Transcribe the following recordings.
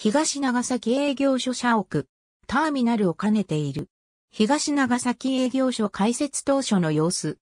東長崎営業所社屋、ターミナルを兼ねている。東長崎営業所開設当初の様子。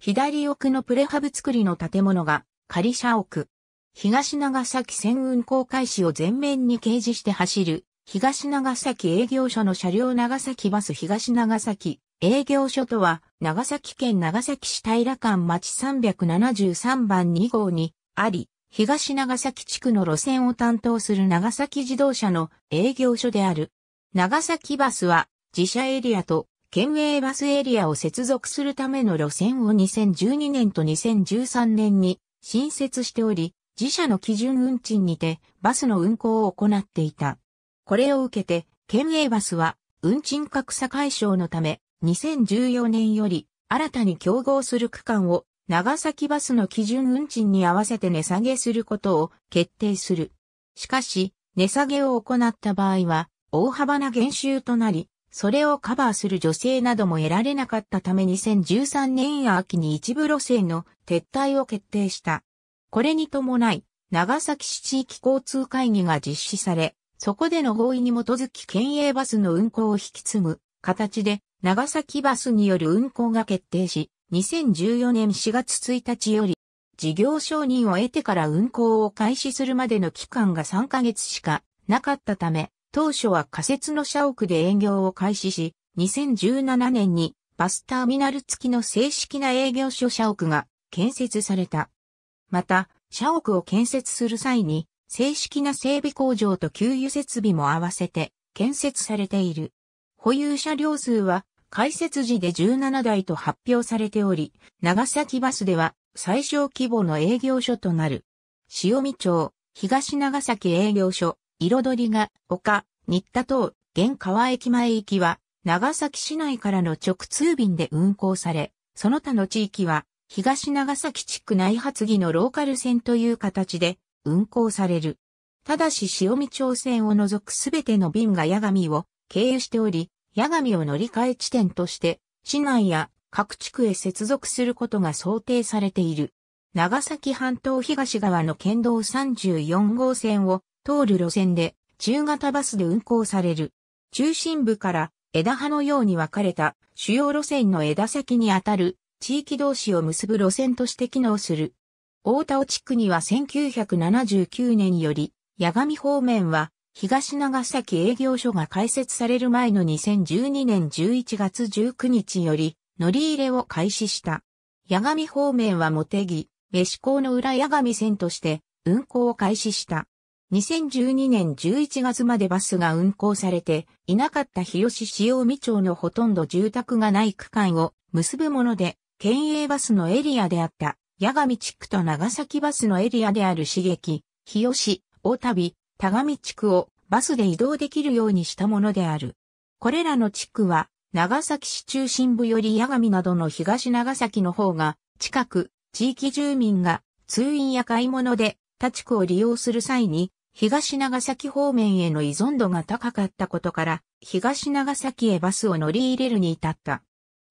左奥のプレハブ作りの建物が仮社屋。東長崎線運行開始を前面に掲示して走る。東長崎営業所の車両長崎バス東長崎営業所とは長崎県長崎市平間町373番2号にあり、東長崎地区の路線を担当する長崎自動車の営業所である。長崎バスは自社エリアと県営バスエリアを接続するための路線を2012年と2013年に新設しており、自社の基準運賃にてバスの運行を行っていた。これを受けて、県営バスは運賃格差解消のため、2014年より新たに競合する区間を長崎バスの基準運賃に合わせて値下げすることを決定する。しかし、値下げを行った場合は、大幅な減収となり、それをカバーする女性なども得られなかったため2013年秋に一部路線の撤退を決定した。これに伴い、長崎市地域交通会議が実施され、そこでの合意に基づき県営バスの運行を引き継ぐ形で、長崎バスによる運行が決定し、2014年4月1日より、事業承認を得てから運行を開始するまでの期間が3ヶ月しかなかったため、当初は仮設の社屋で営業を開始し、2017年にバスターミナル付きの正式な営業所社屋が建設された。また、社屋を建設する際に、正式な整備工場と給油設備も合わせて建設されている。保有車両数は開設時で17台と発表されており、長崎バスでは最小規模の営業所となる。塩見町、東長崎営業所、彩りが、丘、新田等、現川駅前行きは、長崎市内からの直通便で運行され、その他の地域は、東長崎地区内発議のローカル線という形で運行される。ただし塩見町線を除くすべての便が八神を経由しており、矢神を乗り換え地点として、市内や各地区へ接続することが想定されている。長崎半島東側の県道34号線を通る路線で中型バスで運行される。中心部から枝葉のように分かれた主要路線の枝先にあたる地域同士を結ぶ路線として機能する。大田尾地区には1979年より、矢神方面は東長崎営業所が開設される前の2012年11月19日より乗り入れを開始した。八神方面は茂木、飯港の裏八神線として運行を開始した。2012年11月までバスが運行されていなかった日吉潮見町のほとんど住宅がない区間を結ぶもので、県営バスのエリアであった、八神地区と長崎バスのエリアである刺激、日吉、大旅、田上地区をバスで移動できるようにしたものである。これらの地区は、長崎市中心部より八神などの東長崎の方が、近く、地域住民が通院や買い物で他地区を利用する際に、東長崎方面への依存度が高かったことから、東長崎へバスを乗り入れるに至った。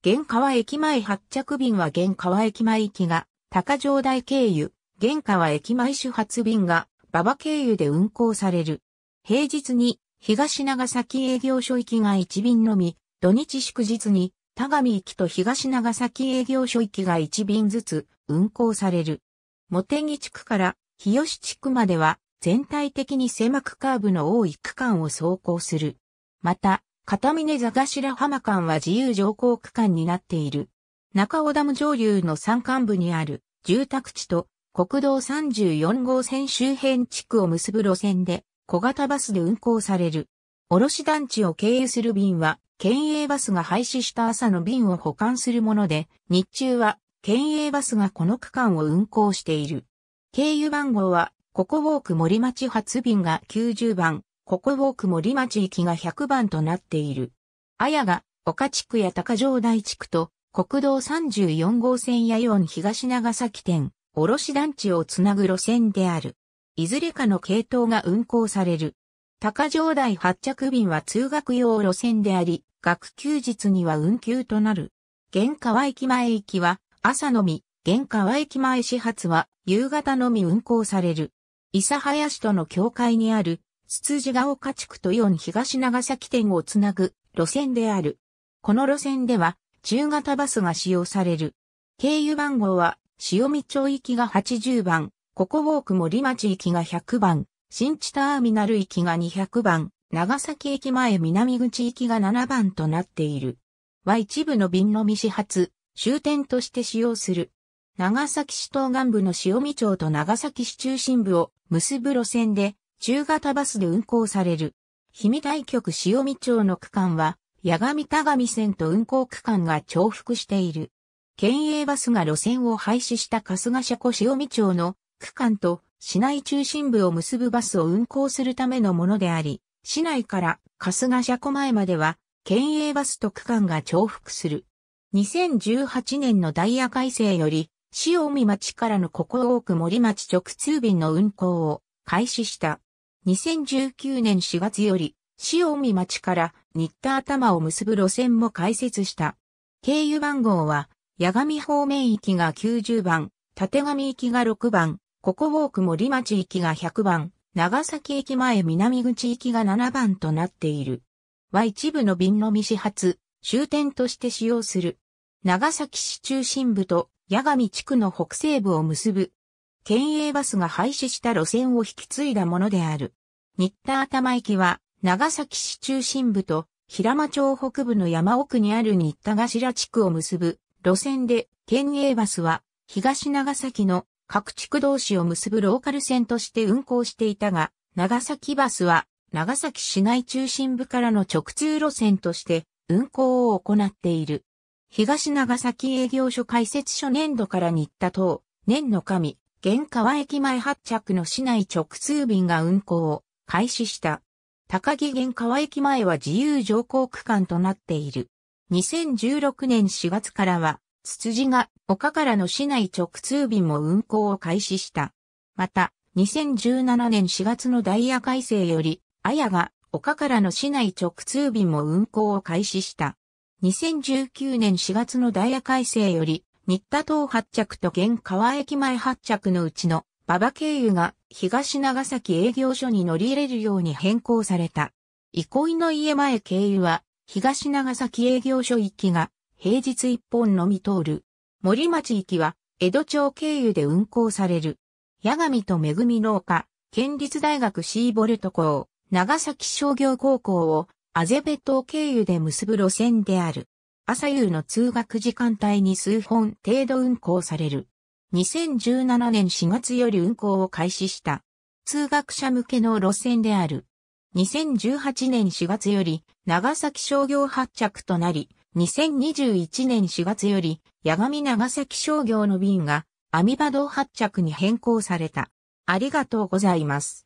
玄川駅前発着便は玄川駅前行きが、高城台経由、玄川駅前主発便が、馬場経由で運行される。平日に東長崎営業所行きが1便のみ、土日祝日に田上行きと東長崎営業所行きが1便ずつ運行される。茂木地区から日吉地区までは全体的に狭くカーブの多い区間を走行する。また、片峰座頭浜間は自由乗降区間になっている。中尾ダム上流の山間部にある住宅地と国道34号線周辺地区を結ぶ路線で、小型バスで運行される。卸団地を経由する便は、県営バスが廃止した朝の便を保管するもので、日中は、県営バスがこの区間を運行している。経由番号は、ココウォーク森町発便が90番、ココウォーク森町行きが100番となっている。綾が、岡地区や高城台地区と、国道34号線や4東長崎店、卸団地をつなぐ路線である。いずれかの系統が運行される。高城台発着便は通学用路線であり、学休日には運休となる。現川駅前行きは朝のみ、現川駅前始発は夕方のみ運行される。諫早市との境界にある、つつじが丘地区と4東長崎店をつなぐ路線である。この路線では中型バスが使用される。経由番号は塩見町行きが80番、ここウォーク森町行きが100番、新地ターミナル行きが200番、長崎駅前南口行きが7番となっている。は一部の便の未始発、終点として使用する。長崎市東岸部の塩見町と長崎市中心部を結ぶ路線で、中型バスで運行される。氷見大局塩見町の区間は、八神田上線と運行区間が重複している。県営バスが路線を廃止した春日車庫塩見町の区間と市内中心部を結ぶバスを運行するためのものであり、市内から春日車庫前までは県営バスと区間が重複する。2018年のダイヤ改正より、塩見町からのここ多く森町直通便の運行を開始した。2019年4月より、塩見町から新田頭を結ぶ路線も開設した。経由番号は八神方面行きが90番、縦上行きが6番、ここウォーク森町行きが100番、長崎駅前南口行きが7番となっている。は一部の便のみ始発、終点として使用する。長崎市中心部と八神地区の北西部を結ぶ。県営バスが廃止した路線を引き継いだものである。新田頭駅は、長崎市中心部と平間町北部の山奥にある新田頭地区を結ぶ路線で、県営バスは、東長崎の各地区同士を結ぶローカル線として運行していたが、長崎バスは、長崎市内中心部からの直通路線として、運行を行っている。東長崎営業所開設初年度から日田等、年の神、玄川駅前発着の市内直通便が運行を開始した。高木玄川駅前は自由乗降区間となっている。2016年4月からは、つつじが丘からの市内直通便も運行を開始した。また、2017年4月のダイヤ改正より、あやが丘からの市内直通便も運行を開始した。2019年4月のダイヤ改正より、新田東発着と現川駅前発着のうちの馬場経由が東長崎営業所に乗り入れるように変更された。憩いの家前経由は東長崎営業所行きが平日一本のみ通る。森町行きは江戸町経由で運行される。八神と恵農家、県立大学シーボルト校、長崎商業高校をアゼベ島経由で結ぶ路線である。朝夕の通学時間帯に数本程度運行される。2017年4月より運行を開始した。通学者向けの路線である。2018年4月より長崎商業発着となり、2021年4月より、八神長崎商業の便が、アミバド発着に変更された。ありがとうございます。